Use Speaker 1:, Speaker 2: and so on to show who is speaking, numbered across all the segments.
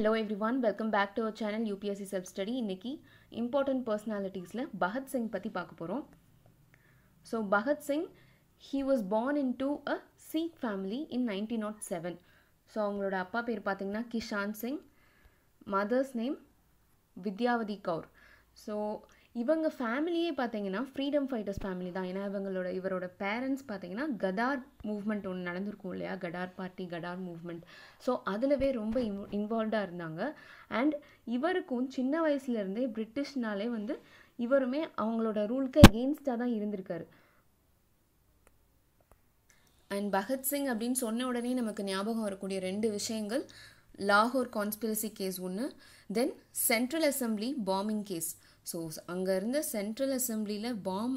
Speaker 1: hello everyone welcome back to our channel UPSC self study இன்றைக்கி important பர்சனாலிட்டிஸில் பகத்சிங் பற்றி பார்க்க போகிறோம் so Bhagat Singh he was born in to a Sikh family in nineteen nought seven so அவங்களோட அப்பா பேர் பார்த்திங்கன்னா Kishan Singh mother's name Vidyavati Kaur so இவங்க ஃபேமிலியே பார்த்தீங்கன்னா ஃப்ரீடம் ஃபைட்டர்ஸ் ஃபேமிலி தான் ஏன்னா இவங்களோட இவரோட பேரண்ட்ஸ் பார்த்தீங்கன்னா கடார் மூவ்மெண்ட் ஒன்று நடந்திருக்கும் இல்லையா Ghadar party Ghadar movement so அதிலவே ரொம்ப இன் இன்வால்வ்டாக இருந்தாங்க அண்ட் இவருக்கும் சின்ன வயசுலேருந்தே பிரிட்டிஷ்னாலே வந்து இவருமே அவங்களோட ரூலுக்கு எகெயின்ஸ்டாக தான் இருந்திருக்காரு அண்ட் பகத்சிங் அப்படின்னு சொன்ன உடனே நமக்கு ஞாபகம் வரக்கூடிய ரெண்டு விஷயங்கள் லாகூர் கான்ஸ்பிரசி கேஸ் ஒன்று then central assembly bombing case so அங்கே இருந்த சென்ட்ரல் அசம்பிளியில் பாம்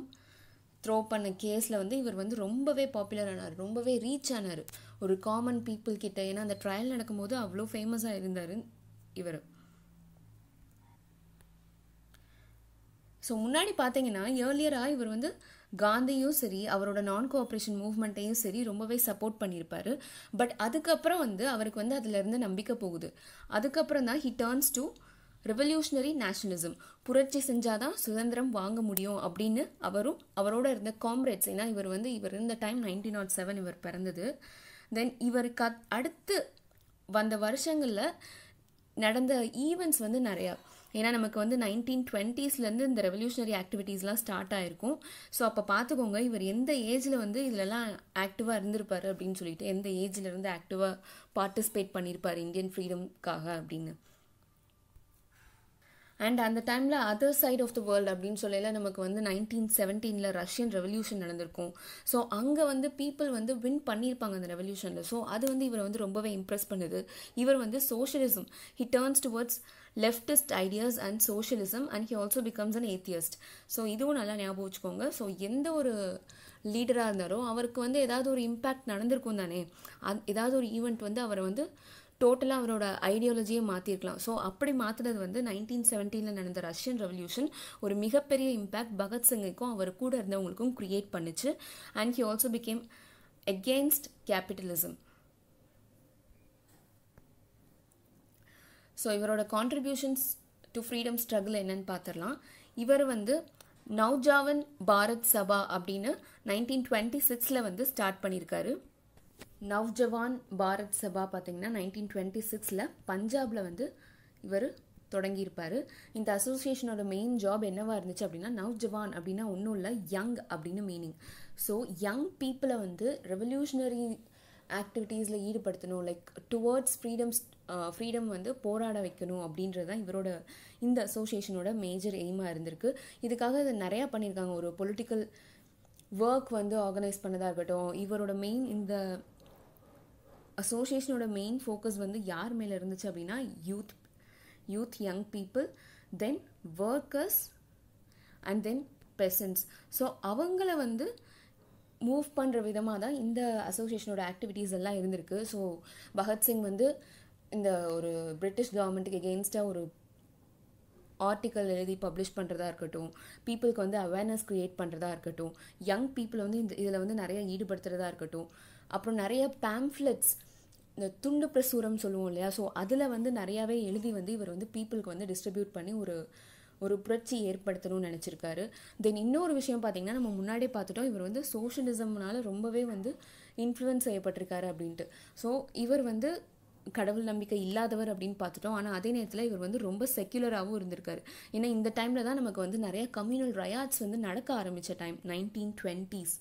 Speaker 1: த்ரோ பண்ண கேஸில் வந்து இவர் வந்து ரொம்பவே பாப்புலர் ஆனார் ரொம்பவே ரீச் ஆனார் ஒரு காமன் பீப்புள் கிட்ட ஏன்னா அந்த ட்ரையல் நடக்கும்போது அவ்வளோ ஃபேமஸாக இருந்தார் இவர் ஸோ முன்னாடி பார்த்தீங்கன்னா ஏர்லியராக இவர் வந்து காந்தியும் சரி அவரோட நான் கோஆப்ரேஷன் மூவ்மெண்ட்டையும் சரி ரொம்பவே சப்போர்ட் பண்ணியிருப்பார் பட் அதுக்கப்புறம் வந்து அவருக்கு வந்து அதிலிருந்து நம்பிக்கை போகுது அதுக்கப்புறம் தான் he turns to revolutionary nationalism புரட்சி செஞ்சாதான் சுதந்திரம் வாங்க முடியும் அப்படின்னு அவரும் அவரோட இருந்த காம்ரேட்ஸ் ஏன்னா இவர் வந்து இவர் இருந்த டைம் நைன்டீன் நாட் செவன் இவர் பிறந்தது தென் இவருக்கு அடுத்து வந்த வருஷங்களில் நடந்த ஈவெண்ட்ஸ் வந்து நிறையா ஏன்னா நமக்கு வந்து நைன்டீன் டுவெண்ட்டீஸ்லேருந்து இந்த ரெவல்யூஷனரி ஆக்டிவிட்டீஸ்லாம் ஸ்டார்ட் ஆகிருக்கும் ஸோ அப்போ பார்த்துக்கோங்க இவர் எந்த ஏஜில் வந்து இதிலலாம் ஆக்டிவாக இருந்திருப்பார் அப்படின்னு சொல்லிட்டு எந்த ஏஜில் இருந்து ஆக்டிவாக பார்ட்டிசிபேட் பண்ணியிருப்பார் இந்தியன் ஃப்ரீடம்காக அப்படின்னு அண்ட் அந்த டைமில் other side of the world அப்படின்னு சொல்லல நமக்கு வந்து நைன்டீன் செவன்டீனில் ரஷ்யன் ரெவல்யூஷன் நடந்திருக்கும் ஸோ அங்கே வந்து பீப்புள் வந்து வின் பண்ணியிருப்பாங்க அந்த ரெவல்யூஷனில் ஸோ அது வந்து இவரை வந்து ரொம்பவே இம்ப்ரெஸ் பண்ணுது இவர் வந்து socialism he turns towards leftist ideas and socialism and he also becomes an atheist so இதுவும் நல்லா ஞாபகம் வச்சுக்கோங்க ஸோ எந்த ஒரு லீடராக இருந்தாரோ அவருக்கு வந்து ஏதாவது ஒரு இம்பேக்ட் நடந்திருக்கும் தானே அந் ஏதாவது ஒரு ஈவெண்ட் வந்து அவரை வந்து டோட்டலாக அவரோட ஐடியாலஜியை மாற்றிருக்கலாம் ஸோ அப்படி மாற்றினது வந்து நைன்டீன் செவன்டீனில் நடந்த ரஷ்யன் ரெவல்யூஷன் ஒரு மிகப்பெரிய இம்பேக்ட் பகத்சிங்குக்கும் அவர் கூட இருந்தவங்களுக்கும் க்ரியேட் பண்ணுச்சு and he also became against capitalism so இவரோட கான்ட்ரிபியூஷன்ஸ் டு ஃப்ரீடம் ஸ்ட்ரகிள் என்னன்னு பார்த்துடலாம் இவர் வந்து நவ்ஜாவன் பாரத் சபா அப்படின்னு நைன்டீன் டுவெண்ட்டி சிக்ஸில் வந்து ஸ்டார்ட் பண்ணியிருக்காரு நவ்ஜவான் பாரத் சபா பார்த்தீங்கன்னா நைன்டீன் டுவெண்ட்டி சிக்ஸில் பஞ்சாபில் வந்து இவர் தொடங்கியிருப்பார் இந்த அசோசியேஷனோட மெயின் ஜாப் என்னவாக இருந்துச்சு அப்படின்னா நவ்ஜவான் அப்படின்னா ஒன்றும் இல்லை யங் அப்படின்னு மீனிங் ஸோ யங் பீப்புளை வந்து ரெவல்யூஷனரி ஆக்டிவிட்டீஸில் ஈடுபடுத்தணும் லைக் டுவர்ட்ஸ் ஃப்ரீடம்ஸ் ஃப்ரீடம் வந்து போராட வைக்கணும் அப்படின்றது தான் இவரோட இந்த அசோசியேஷனோட மேஜர் எய்மாக இருந்திருக்கு இதுக்காக இதை நிறையா பண்ணியிருக்காங்க ஒரு பொலிட்டிக்கல் ஒர்க் வந்து ஆர்கனைஸ் பண்ணதாக இருக்கட்டும் இவரோட மெயின் இந்த அசோசியேஷனோட மெயின் ஃபோக்கஸ் வந்து யார் மேலே இருந்துச்சு அப்படின்னா youth youth young people then workers and then peasants so அவங்கள வந்து மூவ் பண்ணுற விதமாக தான் இந்த அசோசியேஷனோட ஆக்டிவிட்டீஸ் எல்லாம் இருந்திருக்கு ஸோ பகத்சிங் வந்து இந்த ஒரு பிரிட்டிஷ் கவர்மெண்ட்டுக்கு எகெயின்ஸ்டாக ஒரு ஆர்டிக்கல் எழுதி பப்ளிஷ் பண்ணுறதா இருக்கட்டும் பீப்புளுக்கு வந்து அவேர்னஸ் க்ரியேட் பண்ணுறதா இருக்கட்டும் யங் பீப்புளை வந்து இந்த இதில் வந்து நிறைய ஈடுபடுத்துகிறதா இருக்கட்டும் அப்புறம் நிறைய பேம்ஃப்லெட்ஸ் இந்த துண்டு பிரசுரம் சொல்லுவோம் இல்லையா ஸோ அதில் வந்து நிறையாவே எழுதி வந்து இவர் வந்து பீப்புளுக்கு வந்து டிஸ்ட்ரிபியூட் பண்ணி ஒரு ஒரு புரட்சி ஏற்படுத்தணும்னு நினச்சிருக்காரு தென் இன்னொரு விஷயம் பார்த்திங்கன்னா நம்ம முன்னாடியே பார்த்துட்டோம் இவர் வந்து சோஷியலிசம்னால ரொம்பவே வந்து இன்ஃப்ளூயன்ஸ் செய்யப்பட்டிருக்காரு அப்படின்ட்டு ஸோ இவர் வந்து கடவுள் நம்பிக்கை இல்லாதவர் அப்படின்னு பார்த்துட்டோம் ஆனால் அதே நேரத்தில் இவர் வந்து ரொம்ப செக்யூலராகவும் இருந்திருக்கார் ஏன்னா இந்த டைமில் தான் நமக்கு வந்து நிறைய கம்யூனல் ரயாட்ஸ் வந்து நடக்க ஆரம்பித்த டைம் நைன்டீன் டுவெண்ட்டீஸ்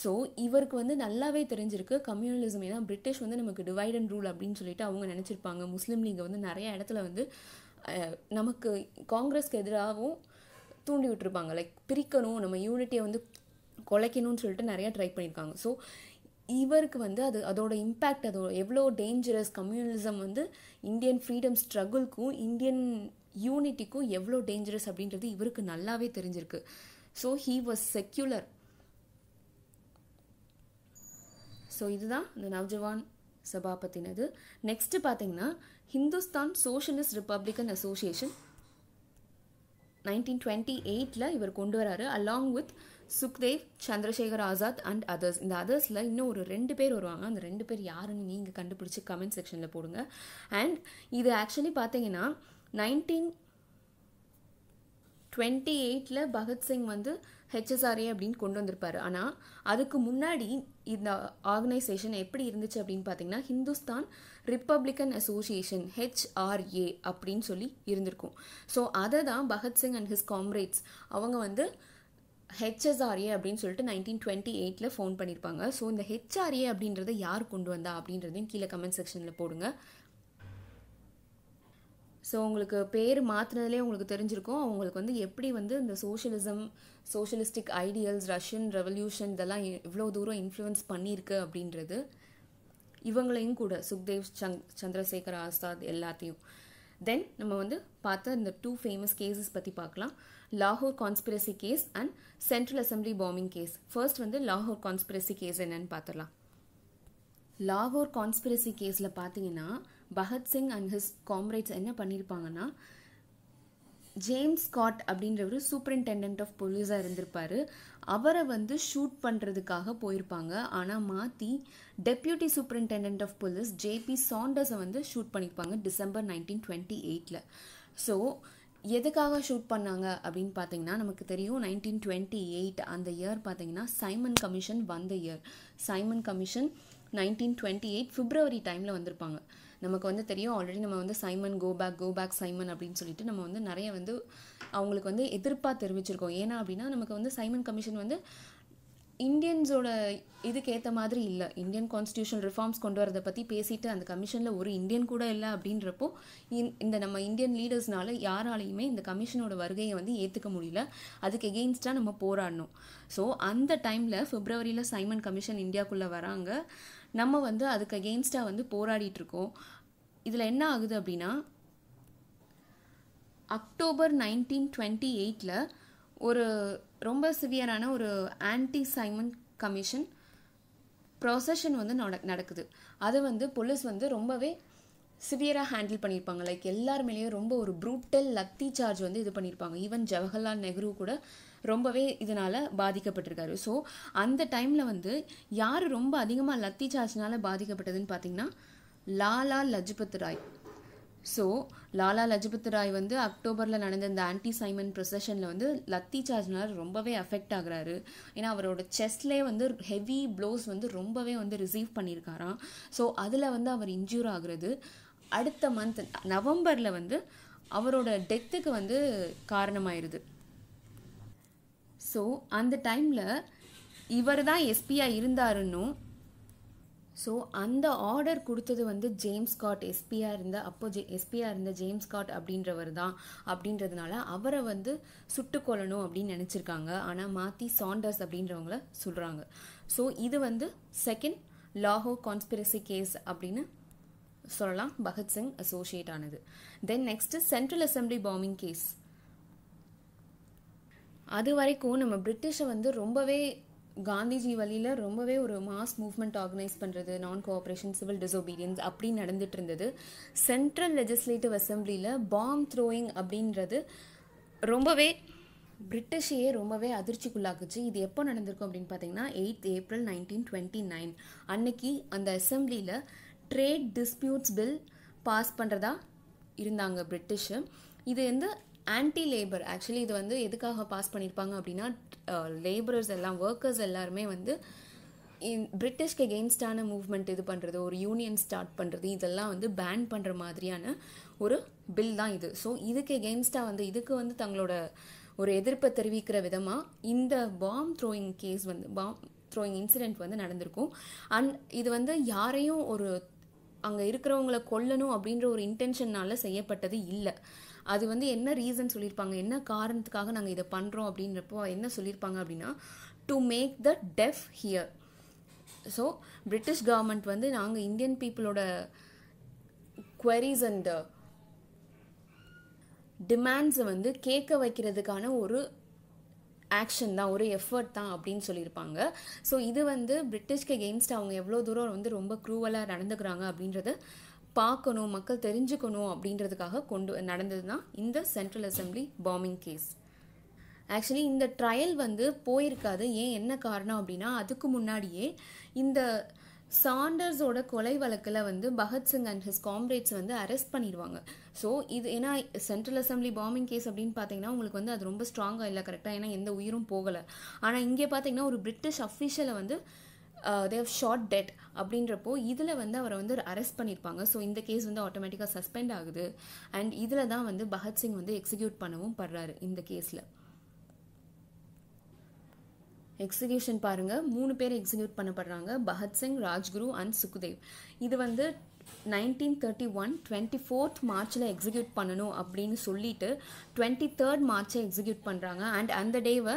Speaker 1: ஸோ இவருக்கு வந்து நல்லாவே தெரிஞ்சிருக்கு கம்யூனலிசம் ஏன்னா பிரிட்டிஷ் வந்து நமக்கு டிவைட் அண்ட் ரூல் அப்படின்னு சொல்லிட்டு அவங்க நினச்சிருப்பாங்க முஸ்லீம் லீங்கை வந்து நிறைய இடத்துல வந்து நமக்கு காங்கிரஸ்க்கு எதிராகவும் தூண்டி விட்டுருப்பாங்க லைக் பிரிக்கணும் நம்ம யூனிட்டியை வந்து கொலைக்கணும்னு சொல்லிட்டு நிறையா ட்ரை பண்ணியிருக்காங்க ஸோ இவருக்கு வந்து அது அதோட இம்பேக்ட் அதோட எவ்வளோ டேஞ்சரஸ் கம்யூனிசம் வந்து இந்தியன் ஃப்ரீடம் ஸ்ட்ரகுளுக்கும் இந்தியன் யூனிட்டிக்கும் எவ்வளோ டேஞ்சரஸ் அப்படின்றது இவருக்கு நல்லாவே தெரிஞ்சிருக்கு so he was secular so இதுதான் இந்த நவ்ஜவான் சபா பற்றினது நெக்ஸ்ட்டு பார்த்தீங்கன்னா Hindustan socialist republican association nineteen twenty எயிட்டில் இவர் கொண்டு வராரு along with Sukhdev Chandrashekhar Azad and others இந்த அதர்ஸில் இன்னும் ஒரு ரெண்டு பேர் வருவாங்க அந்த ரெண்டு பேர் யாருன்னு நீங்கள் கண்டுபிடிச்சி கமெண்ட் செக்ஷனில் போடுங்க அண்ட் இது ஆக்சுவலி பார்த்தீங்கன்னா நைன்டீன் டுவெண்ட்டி எயிட்டில் பகத்சிங் வந்து ஹெச்எஸ்ஆர்ஏ அப்படின்னு கொண்டு வந்திருப்பார் ஆனால் அதுக்கு முன்னாடி இந்த ஆர்கனைசேஷன் எப்படி இருந்துச்சு அப்படின்னு பார்த்தீங்கன்னா ஹிந்துஸ்தான் ரிப்பப்ளிக்கன் அசோசியேஷன் ஹெச்ஆர்ஏ அப்படின்னு சொல்லி இருந்திருக்கும் ஸோ அதை தான் பகத்சிங் அண்ட் ஹிஸ் காம்ரேட்ஸ் அவங்க வந்து ஹெச்எஸ்ஆர்ஏ அப்படின்னு சொல்லிட்டு நைன்டீன் டுவெண்ட்டி எயிட்டில் ஃபோன் பண்ணியிருப்பாங்க ஸோ இந்த ஹெச்ஆர்ஏ அப்படின்றத யார் கொண்டு வந்தா அப்படின்றதையும் கீழே கமெண்ட் செக்ஷனில் போடுங்க ஸோ உங்களுக்கு பேர் மாற்றினதுலேயே உங்களுக்கு தெரிஞ்சிருக்கும் அவங்களுக்கு வந்து எப்படி வந்து இந்த socialism socialistic ideals Russian revolution இதெல்லாம் இவ்வளோ தூரம் இன்ஃப்ளூயன்ஸ் பண்ணியிருக்கு அப்படின்றது இவங்களையும் கூட சுக்தேவ் சங் சந்திரசேகர் ஆசாத் எல்லாத்தையும் தென் நம்ம வந்து பார்த்த இந்த டூ ஃபேமஸ் கேசஸ் பற்றி பார்க்கலாம் லாகூர் conspiracy case and central assembly bombing case first வந்து லாகூர் கான்ஸ்பிரசி கேஸ் என்னன்னு பார்த்துடலாம் லாகூர் கான்ஸ்பிரசி கேஸில் பார்த்தீங்கன்னா பகத்சிங் அண்ட் ஹிஸ் காம்ரேட்ஸ் என்ன பண்ணியிருப்பாங்கன்னா ஜேம்ஸ் ஸ்காட் அப்படின்றவர் சூப்பரிண்டெண்டன்ட் ஆஃப் போலீஸாக இருந்திருப்பார் அவரை வந்து ஷூட் பண்ணுறதுக்காக போயிருப்பாங்க ஆனால் மாற்றி deputy superintendent of police JP சாண்டர்ஸை வந்து ஷூட் பண்ணியிருப்பாங்க டிசம்பர் நைன்டீன் டுவெண்ட்டி எயிட்டில் ஸோ எதுக்காக ஷூட் பண்ணாங்க அப்படின்னு பார்த்தீங்கன்னா நமக்கு தெரியும் நைன்டீன் டுவெண்ட்டி எயிட் அந்த இயர் பார்த்தீங்கன்னா சைமன் கமிஷன் வந்த year Simon commission nineteen twenty eight February டைமில் வந்திருப்பாங்க நமக்கு வந்து தெரியும் ஆல்ரெடி நம்ம வந்து Simon go back go back Simon அப்படின்னு சொல்லிட்டு நம்ம வந்து நிறைய வந்து அவங்களுக்கு வந்து எதிர்ப்பாக தெரிவிச்சிருக்கோம் ஏன்னா அப்படின்னா நமக்கு வந்து சைமன் கமிஷன் வந்து இந்தியன்ஸோட இதுக்கேற்ற மாதிரி இல்லை இந்தியன் கான்ஸ்டியூஷன் ரிஃபார்ம்ஸ் கொண்டு வரதை பற்றி பேசிட்டு அந்த கமிஷனில் ஒரு இந்தியன் கூட இல்லை அப்படின்றப்போ இந்த நம்ம இந்தியன் லீடர்ஸ்னால யாராலையுமே இந்த கமிஷனோட வருகையை வந்து ஏற்றுக்க முடியல அதுக்கு எகெயின்ஸ்டாக நம்ம போராடணும் ஸோ அந்த டைமில் ஃபிப்ரவரியில் சைமன் கமிஷன் இந்தியாக்குள்ளே வராங்க நம்ம வந்து அதுக்கு அகெயின்ஸ்டாக வந்து போராடிட்டுருக்கோம் இதில் என்ன ஆகுது அப்படின்னா அக்டோபர் நைன்டீன் டுவெண்ட்டி எயிட்டில் ஒரு ரொம்ப சிவியரான ஒரு ஆன்டி சைமன் கமிஷன் ப்ரொசஷன் வந்து நட நடக்குது அதை வந்து போலீஸ் வந்து ரொம்பவே சிவியராக ஹேண்டில் பண்ணியிருப்பாங்க லைக் எல்லாருமேலேயும் ரொம்ப ஒரு ப்ரூட்டல் லத்தி சார்ஜ் வந்து இது பண்ணியிருப்பாங்க ஈவன் ஜவஹர்லால் நெஹ்ரு கூட ரொம்பவே இதனால் பாதிக்கப்பட்டிருக்காரு ஸோ அந்த டைமில் வந்து யார் ரொம்ப அதிகமாக லத்தி சார்ஜ்னால் பாதிக்கப்பட்டதுன்னு பார்த்தீங்கன்னா லாலா லஜ்பத் ராய் ஸோ லாலா லஜபத் ராய் வந்து அக்டோபரில் நடந்த இந்த ஆன்டி சைமன் ப்ரொசஷனில் வந்து லத்தி சார்ஜ்னால் ரொம்பவே அஃபெக்ட் ஆகுறாரு ஏன்னா அவரோட செஸ்ட்லேயே வந்து ஹெவி ப்ளோஸ் வந்து ரொம்பவே வந்து ரிசீவ் பண்ணியிருக்காராம் ஸோ அதில் வந்து அவர் இன்ஜூர் ஆகுறது அடுத்த மந்த் நவம்பரில் வந்து அவரோட டெத்துக்கு வந்து காரணமாயிருது ஸோ அந்த டைமில் இவர் தான் எஸ்பியாக இருந்தாருன்னு ஸோ அந்த ஆர்டர் கொடுத்தது வந்து ஜேம்ஸ் காட் எஸ்பியாக இருந்த அப்போ ஜே எஸ்பியாக இருந்த ஜேம்ஸ் காட் அப்படின்றவர் தான் அப்படின்றதுனால அவரை வந்து சுட்டு கொள்ளணும் அப்படின்னு நினச்சிருக்காங்க ஆனால் மாற்றி சாண்டர்ஸ் அப்படின்றவங்கள சொல்கிறாங்க ஸோ இது வந்து செகண்ட் லாஹோ கான்ஸ்பிரசி கேஸ் அப்படின்னு சொல்லலாம் பகத்சிங் அசோசியேட் ஆனது then next central assembly bombing case அது வரைக்கும் நம்ம பிரிட்டிஷை வந்து ரொம்பவே காந்திஜி வழியில் ரொம்பவே ஒரு மாஸ் மூவ்மெண்ட் ஆர்கனைஸ் பண்ணுறது நான் கோஆப்ரேஷன் சிவில் டிசோபீடியன்ஸ் அப்படின்னு நடந்துட்டு இருந்தது சென்ட்ரல் லெஜிஸ்லேட்டிவ் அசம்பிளியில் பாம் த்ரோயிங் அப்படின்றது ரொம்பவே பிரிட்டிஷையே ரொம்பவே அதிர்ச்சிக்குள்ளாக்குச்சு இது எப்போ நடந்திருக்கும் அப்படின்னு பார்த்தீங்கன்னா eighth April nineteen twenty nine அன்னைக்கு அந்த அசம்பிளியில் ட்ரேட் டிஸ்பியூட்ஸ் பில் பாஸ் பண்ணுறதா இருந்தாங்க பிரிட்டிஷு இது வந்து ஆன்டி லேபர் ஆக்சுவலி இது வந்து எதுக்காக பாஸ் பண்ணியிருப்பாங்க அப்படின்னா லேபரர்ஸ் uh, எல்லாம் ஒர்க்கர்ஸ் எல்லாருமே வந்து பிரிட்டிஷ்க்கு எகெயின்ஸ்டான மூவ்மெண்ட் இது பண்ணுறது ஒரு யூனியன் ஸ்டார்ட் பண்ணுறது இதெல்லாம் வந்து பேன் பண்ணுற மாதிரியான ஒரு பில் தான் இது ஸோ இதுக்கு எகெயின்ஸ்டாக வந்து இதுக்கு வந்து தங்களோட ஒரு எதிர்ப்பை தெரிவிக்கிற விதமாக இந்த பாம் த்ரோயிங் கேஸ் வந்து பாம் த்ரோயிங் இன்சிடெண்ட் வந்து நடந்திருக்கும் அண்ட் இது வந்து யாரையும் ஒரு அங்கே இருக்கிறவங்கள கொல்லணும் அப்படின்ற ஒரு இன்டென்ஷன்னால் செய்யப்பட்டது இல்லை அது வந்து என்ன ரீசன் சொல்லியிருப்பாங்க என்ன காரணத்துக்காக நாங்கள் இதை பண்ணுறோம் அப்படின்றப்போ என்ன சொல்லியிருப்பாங்க அப்படின்னா to make the deaf hear so British government வந்து நாங்கள் இந்தியன் பீப்புளோட குவரிஸ் அண்ட் டிமாண்ட்ஸை வந்து கேட்க வைக்கிறதுக்கான ஒரு ஆக்ஷன் தான் ஒரு எஃபர்ட் தான் அப்படின்னு சொல்லியிருப்பாங்க ஸோ இது வந்து பிரிட்டிஷ்க்கு எகெயின்ஸ்ட் அவங்க எவ்வளோ தூரம் வந்து ரொம்ப க்ரூவலாக நடந்துக்கிறாங்க அப்படின்றத பார்க்கணும் மக்கள் தெரிஞ்சுக்கணும் அப்படின்றதுக்காக கொண்டு நடந்தது தான் இந்த central assembly bombing case actually இந்த ட்ரையல் வந்து போயிருக்காது ஏன் என்ன காரணம் அப்படின்னா அதுக்கு முன்னாடியே இந்த சாண்டர்ஸோட கொலை வழக்கில் வந்து பகத்சிங் அண்ட் ஹிஸ் காம்ரேட்ஸ் வந்து அரெஸ்ட் பண்ணிடுவாங்க ஸோ இது ஏன்னா சென்ட்ரல் அசம்பிளி பாம்பிங் கேஸ் அப்படின்னு பார்த்தீங்கன்னா உங்களுக்கு வந்து அது ரொம்ப ஸ்ட்ராங்காக இல்லை கரெக்டாக ஏன்னா எந்த உயிரும் போகலை ஆனால் இங்கே பார்த்தீங்கன்னா ஒரு பிரிட்டிஷ் அஃபிஷியலை வந்து தேவ் ஷார்ட் டெட் அப்படின்றப்போ இதில் வந்து அவரை வந்து அரெஸ்ட் பண்ணியிருப்பாங்க ஸோ இந்த கேஸ் வந்து ஆட்டோமேட்டிக்காக சஸ்பெண்ட் ஆகுது அண்ட் இதில் தான் வந்து பகத்சிங் வந்து எக்ஸிக்யூட் பண்ணவும் படுறாரு இந்த கேஸில் எக்ஸிகியூஷன் பாருங்கள் மூணு பேர் எக்ஸிக்யூட் பண்ணப்படுறாங்க பகத்சிங் ராஜ்குரு அண்ட் சுக்குதேவ் இது வந்து nineteen thirty one twenty fourth மார்ச்சில் எக்ஸிக்யூட் பண்ணணும் அப்படின்னு சொல்லிட்டு டுவெண்ட்டி தேர்ட் மார்ச்சை எக்ஸிக்யூட் பண்ணுறாங்க அண்ட் அந்த டேவை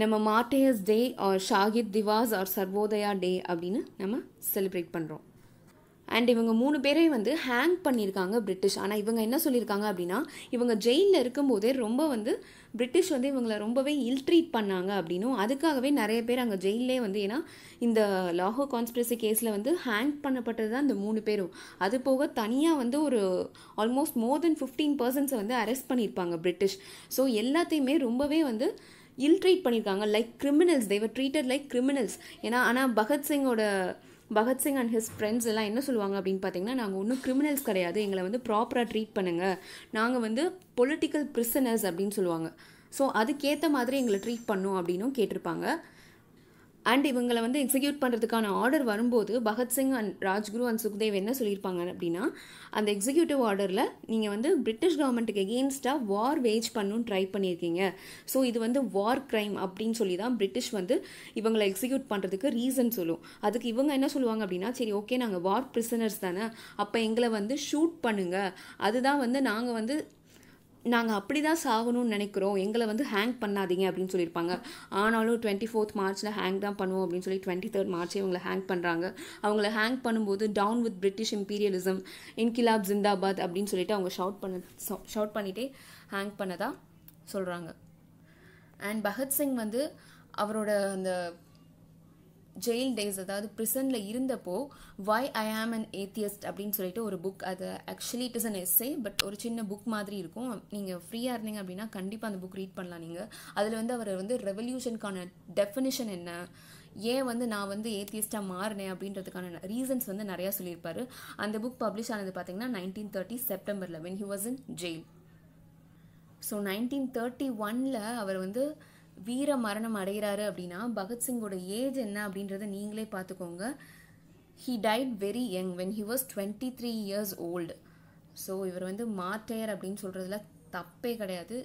Speaker 1: நம்ம martyrs day or Shaheed Diwas or Sarvodaya day அப்படின்னு நம்ம செலிப்ரேட் பண்ணுறோம் அண்ட் இவங்க மூணு பேரே வந்து ஹேங் பண்ணியிருக்காங்க பிரிட்டிஷ் ஆனால் இவங்க என்ன சொல்லியிருக்காங்க அப்படின்னா இவங்க ஜெயிலில் இருக்கும்போதே ரொம்ப வந்து பிரிட்டிஷ் வந்து இவங்கள ரொம்பவே இல்ட்ரீட் பண்ணாங்க அப்படின்னும் அதுக்காகவே நிறைய பேர் அங்கே ஜெயிலே வந்து ஏன்னா இந்த லாகோ கான்ஸ்பிரசி கேஸில் வந்து ஹேங் பண்ணப்பட்டது தான் இந்த மூணு பேரும் அது போக தனியாக வந்து ஒரு ஆல்மோஸ்ட் மோர் தென் ஃபிஃப்டீன் பர்சன்ஸை வந்து அரெஸ்ட் பண்ணியிருப்பாங்க பிரிட்டிஷ் ஸோ எல்லாத்தையுமே ரொம்பவே வந்து இல் ட்ரீட் பண்ணியிருக்காங்க like criminals they were treated like criminals ஏன்னா ஆனால் பகத்சிங்கோட பகத்சிங் அண்ட் ஹிஸ் ஃப்ரெண்ட்ஸ் எல்லாம் என்ன சொல்லுவாங்க அப்படின்னு பார்த்தீங்கன்னா நாங்கள் ஒன்றும் கிரிமினல்ஸ் கிடையாது எங்களை வந்து ப்ராப்பராக ட்ரீட் பண்ணுங்கள் நாங்கள் வந்து பொலிட்டிக்கல் ப்ரிசனர்ஸ் அப்படின்னு சொல்லுவாங்க ஸோ அதுக்கேற்ற மாதிரி எங்களை ட்ரீட் பண்ணும் அப்படின்னும் கேட்டிருப்பாங்க அண்ட் இவங்களை வந்து எக்ஸிக்யூட் பண்ணுறதுக்கான ஆர்டர் வரும்போது பகத்சிங் அண்ட் ராஜ்குரு அண்ட் சுக்தேவ் என்ன சொல்லியிருப்பாங்க அப்படின்னா அந்த எக்ஸிக்யூட்டிவ் ஆர்டரில் நீங்கள் வந்து பிரிட்டிஷ் கவர்மெண்ட்டுக்கு எகெயின்ஸ்டாக வார் வேஜ் பண்ணணுன்னு ட்ரை பண்ணியிருக்கீங்க ஸோ இது வந்து வார் க்ரைம் அப்படின்னு சொல்லி தான் பிரிட்டிஷ் வந்து இவங்களை எக்ஸிக்யூட் பண்ணுறதுக்கு ரீசன் சொல்லும் அதுக்கு இவங்க என்ன சொல்லுவாங்க அப்படின்னா சரி ஓகே நாங்கள் வார் பிரிசனர்ஸ் தானே அப்போ எங்களை வந்து ஷூட் பண்ணுங்கள் அதுதான் வந்து நாங்கள் வந்து நாங்கள் அப்படி தான் சாகணும்னு நினைக்கிறோம் எங்களை வந்து ஹேங் பண்ணாதீங்க அப்படின்னு சொல்லியிருப்பாங்க ஆனாலும் டுவெண்ட்டி ஃபோர்த் மார்ச்சில் ஹேங் தான் பண்ணுவோம் அப்படின்னு சொல்லி டுவெண்ட்டி தேர்ட் மார்ச்சே இவங்களை ஹேங் பண்ணுறாங்க அவங்கள ஹேங் பண்ணும்போது டவுன் வித் பிரிட்டிஷ் இம்பீரியலிசம் இன்கிலாப் ஜிந்தாபாத் அப்படின்னு சொல்லிட்டு அவங்க ஷவுட் பண்ண ஷவுட் பண்ணிகிட்டே ஹேங் பண்ணதான் சொல்கிறாங்க அண்ட் பகத்சிங் வந்து அவரோட அந்த ஜெயில் டேஸ் அதாவது ப்ரிசனில் இருந்தப்போ வை ஐ ஆம் அன் ஏத்தியஸ்ட் அப்படின்னு சொல்லிட்டு ஒரு புக் அது actually it is an essay but ஒரு சின்ன புக் மாதிரி இருக்கும் நீங்கள் ஃப்ரீயாக இருந்தீங்க அப்படின்னா கண்டிப்பாக அந்த புக் ரீட் பண்ணலாம் நீங்கள் அதில் வந்து அவர் வந்து ரெவல்யூஷனுக்கான டெஃபினிஷன் என்ன ஏன் வந்து நான் வந்து ஏத்தியஸ்டாக மாறினேன் அப்படின்றதுக்கான ரீசன்ஸ் வந்து நிறையா சொல்லியிருப்பார் அந்த புக் பப்ளிஷ் ஆனது பார்த்தீங்கன்னா நைன்டீன் தேர்ட்டி செப்டம்பரில் when he was in jail so nineteen thirty ஒனில் அவர் வந்து வீர மரணம் அடைகிறாரு அப்படின்னா பகத்சிங்கோட ஏஜ் என்ன அப்படின்றத நீங்களே பார்த்துக்கோங்க he died very young when he was twenty three years old so இவர் வந்து மாட்டையர் அப்படின்னு சொல்கிறதுல தப்பே கிடையாது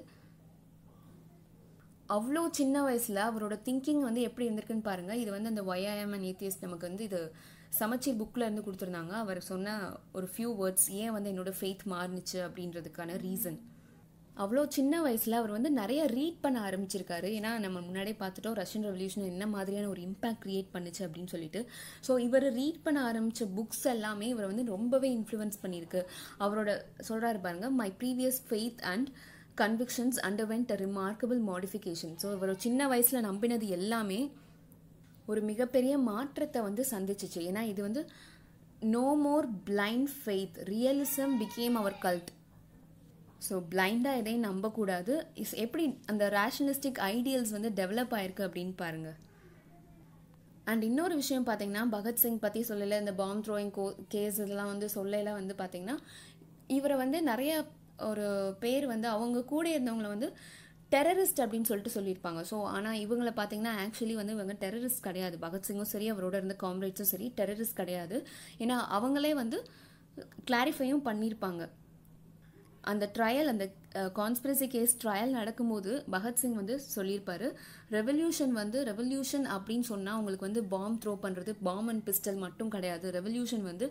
Speaker 1: அவ்வளோ சின்ன வயசில் அவரோட திங்கிங் வந்து எப்படி இருந்திருக்குன்னு பாருங்கள் இது வந்து அந்த ஒய்ஐஎம் அண்ட் ஏத்தியஸ் நமக்கு வந்து இது சமச்சீர் புக்கில் இருந்து கொடுத்துருந்தாங்க அவர் சொன்ன ஒரு ஃபியூ வேர்ட்ஸ் ஏன் வந்து என்னோடய ஃபெய்த் மாறுனுச்சு அப்படின்றதுக்கான ரீசன் அவ்வளோ சின்ன வயசில் அவர் வந்து நிறைய ரீட் பண்ண ஆரம்பிச்சிருக்காரு ஏன்னா நம்ம முன்னாடியே பார்த்துட்டோம் ரஷ்யன் ரெவல்யூஷன் என்ன மாதிரியான ஒரு இம்பேக்ட் க்ரியேட் பண்ணுச்சு அப்படின்னு சொல்லிட்டு ஸோ இவர் ரீட் பண்ண ஆரம்பித்த புக்ஸ் எல்லாமே இவர் வந்து ரொம்பவே இன்ஃப்ளூயன்ஸ் பண்ணியிருக்கு அவரோட சொல்கிறாரு பாருங்க my previous faith and convictions underwent a remarkable modification so இவர் சின்ன வயசில் நம்பினது எல்லாமே ஒரு மிகப்பெரிய மாற்றத்தை வந்து சந்திச்சிச்சு ஏன்னா இது வந்து no more blind faith realism became our cult so பிளைண்டாக எதையும் நம்பக்கூடாது இஸ் எப்படி அந்த ரேஷனலிஸ்டிக் ஐடியல்ஸ் வந்து டெவலப் ஆயிருக்கு அப்படின்னு பாருங்கள் அண்ட் இன்னொரு விஷயம் பார்த்தீங்கன்னா பகத்சிங் பற்றி சொல்லலை இந்த பாம் த்ரோயிங் கோ கேஸ் இதெல்லாம் வந்து சொல்லல வந்து பார்த்தீங்கன்னா இவரை வந்து நிறைய ஒரு பேர் வந்து அவங்க கூட இருந்தவங்களை வந்து டெரரிஸ்ட் அப்படின்னு சொல்லிட்டு சொல்லியிருப்பாங்க ஸோ ஆனால் இவங்கள பார்த்தீங்கன்னா ஆக்சுவலி வந்து இவங்க டெரரிஸ்ட் கிடையாது பகத்சிங்கும் சரி அவரோட இருந்த காம்ரேட்ஸும் சரி டெரரிஸ்ட் கிடையாது ஏன்னா அவங்களே வந்து கிளாரிஃபையும் பண்ணியிருப்பாங்க அந்த ட்ரையல் அந்த கான்ஸ்பிரசி கேஸ் ட்ரையல் நடக்கும்போது பகத்சிங் வந்து சொல்லியிருப்பார் ரெவல்யூஷன் வந்து ரெவல்யூஷன் அப்படின்னு சொன்னால் உங்களுக்கு வந்து பாம் த்ரோ பண்ணுறது பாம் அண்ட் பிஸ்டல் மட்டும் கிடையாது ரெவல்யூஷன் வந்து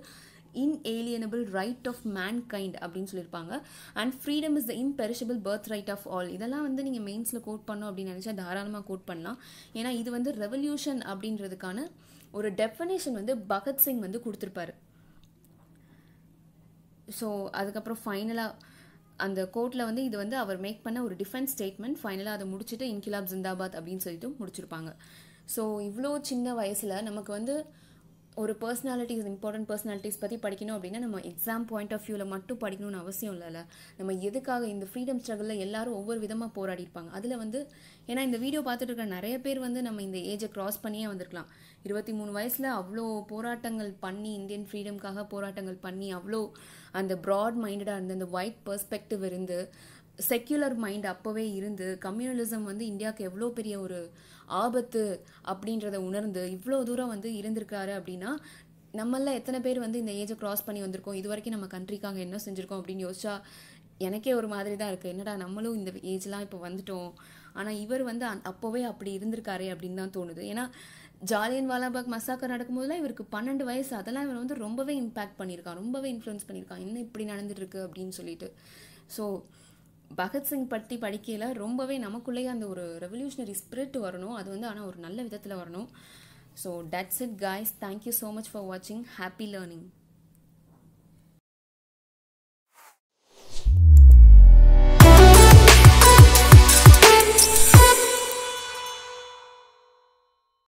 Speaker 1: inalienable right of mankind அப்படின்னு சொல்லியிருப்பாங்க and freedom is the imperishable birthright of all இதெல்லாம் வந்து நீங்கள் மெயின்ஸில் கோட் பண்ணோம் அப்படின்னு நினச்சா தாராளமாக கோட் பண்ணலாம் ஏன்னா இது வந்து ரெவல்யூஷன் அப்படின்றதுக்கான ஒரு டெஃபனேஷன் வந்து பகத்சிங் வந்து கொடுத்துருப்பாரு ஸோ அதுக்கப்புறம் ஃபைனலாக அந்த கோர்ட்டில் வந்து இது வந்து அவர் மேக் பண்ண ஒரு டிஃபென்ஸ் ஸ்டேட்மெண்ட் ஃபைனலாக அதை முடிச்சுட்டு இன்கிலாப் ஜிந்தாபாத் அப்படின்னு சொல்லிட்டு முடிச்சிருப்பாங்க ஸோ இவ்வளோ சின்ன வயசில் நமக்கு வந்து ஒரு பர்சனாலிட்டிஸ் இம்பார்ட்டன்ட் பர்சனாலிட்டிஸ் பற்றி படிக்கணும் அப்படின்னா நம்ம எக்ஸாம் பாயிண்ட் ஆஃப் வியூவில் மட்டும் படிக்கணும்னு அவசியம் இல்லைல்ல நம்ம எதுக்காக இந்த ஃப்ரீடம் ஸ்ட்ரகிளில் எல்லாரும் ஒவ்வொரு விதமாக போராடிப்பாங்க அதில் வந்து ஏன்னா இந்த வீடியோ பார்த்துட்டு இருக்க நிறைய பேர் வந்து நம்ம இந்த ஏஜை க்ராஸ் பண்ணியே வந்திருக்கலாம் இருபத்தி மூணு வயசில் அவ்வளோ போராட்டங்கள் பண்ணி இந்தியன் ஃப்ரீடம்காக போராட்டங்கள் பண்ணி அவ்வளோ அந்த ப்ராட் மைண்டடாக இருந்து அந்த ஒயிட் பர்ஸ்பெக்டிவ் இருந்து செக்யுலர் மைண்ட் அப்போவே இருந்து கம்யூனலிசம் வந்து இந்தியாவுக்கு எவ்வளோ பெரிய ஒரு ஆபத்து அப்படின்றத உணர்ந்து இவ்வளோ தூரம் வந்து இருந்திருக்காரு அப்படின்னா நம்மள எத்தனை பேர் வந்து இந்த ஏஜை க்ராஸ் பண்ணி வந்திருக்கோம் இது வரைக்கும் நம்ம கண்ட்ரிக்காக என்ன செஞ்சுருக்கோம் அப்படின்னு யோசிச்சா எனக்கே ஒரு மாதிரி தான் இருக்குது என்னடா நம்மளும் இந்த ஏஜ்லாம் இப்போ வந்துட்டோம் ஆனால் இவர் வந்து அந் அப்போவே அப்படி இருந்திருக்காரே அப்படின்னு தான் தோணுது ஏன்னா ஜாலியன் வாலாபாக் மசாக்கர் நடக்கும்போதுலாம் இவருக்கு பன்னெண்டு வயசு அதெல்லாம் இவர் வந்து ரொம்பவே இம்பேக்ட் பண்ணியிருக்கான் ரொம்பவே இன்ஃப்ளூயன்ஸ் பண்ணியிருக்கான் என்ன இப்படி நடந்துட்டுருக்கு அப்படின்னு சொல்லிட்டு ஸோ பகத்சிங் பற்றி படிக்கையில் ரொம்பவே நமக்குள்ளேயே அந்த ஒரு ரெவல்யூஷனரி ஸ்பிரிட் வரணும் அது வந்து ஆனால் ஒரு நல்ல விதத்தில் வரணும் so that's it guys thank you so much for வாட்சிங் ஹாப்பி லேர்னிங்